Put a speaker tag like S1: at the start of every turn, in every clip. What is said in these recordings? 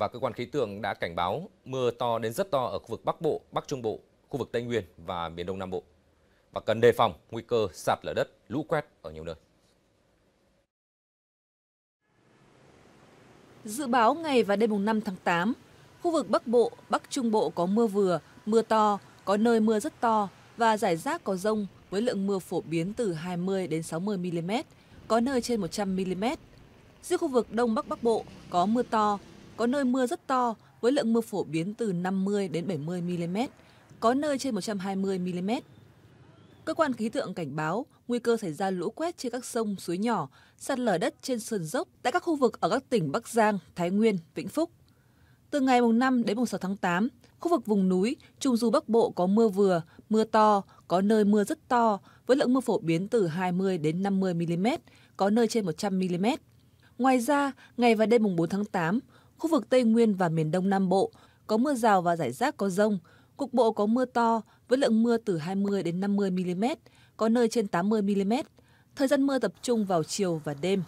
S1: và cơ quan khí tượng đã cảnh báo mưa to đến rất to ở khu vực Bắc Bộ, Bắc Trung Bộ, khu vực Tây Nguyên và miền Đông Nam Bộ. Và cần đề phòng nguy cơ sạt lở đất, lũ quét ở nhiều nơi.
S2: Dự báo ngày và đêm mùng 5 tháng 8, khu vực Bắc Bộ, Bắc Trung Bộ có mưa vừa, mưa to, có nơi mưa rất to và giải rác có rông với lượng mưa phổ biến từ 20 đến 60 mm, có nơi trên 100 mm. Riêng khu vực Đông Bắc Bắc Bộ có mưa to, có nơi mưa rất to với lượng mưa phổ biến từ 50 đến 70 mm, có nơi trên 120 mm. Cơ quan khí tượng cảnh báo nguy cơ xảy ra lũ quét trên các sông, suối nhỏ, sạt lở đất trên sườn dốc tại các khu vực ở các tỉnh Bắc Giang, Thái Nguyên, Vĩnh Phúc. Từ ngày mùng 5 đến mùng 6 tháng 8, khu vực vùng núi, trung du Bắc Bộ có mưa vừa, mưa to, có nơi mưa rất to với lượng mưa phổ biến từ 20 đến 50 mm, có nơi trên 100 mm. Ngoài ra, ngày và đêm mùng 4 tháng 8, khu vực Tây Nguyên và miền Đông Nam Bộ có mưa rào và rải rác có rông, cục bộ có mưa to với lượng mưa từ 20 đến 50 mm, có nơi trên 80 mm. Thời gian mưa tập trung vào chiều và đêm.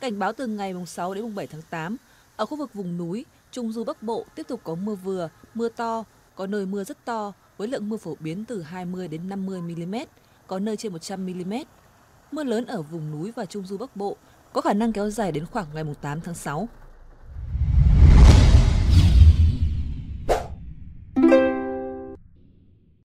S2: Cảnh báo từ ngày 6 đến 7 tháng 8, ở khu vực vùng núi, Trung Du Bắc Bộ tiếp tục có mưa vừa, mưa to, có nơi mưa rất to với lượng mưa phổ biến từ 20 đến 50 mm, có nơi trên 100 mm. Mưa lớn ở vùng núi và Trung Du Bắc Bộ có khả năng kéo dài đến khoảng ngày 8 tháng 6.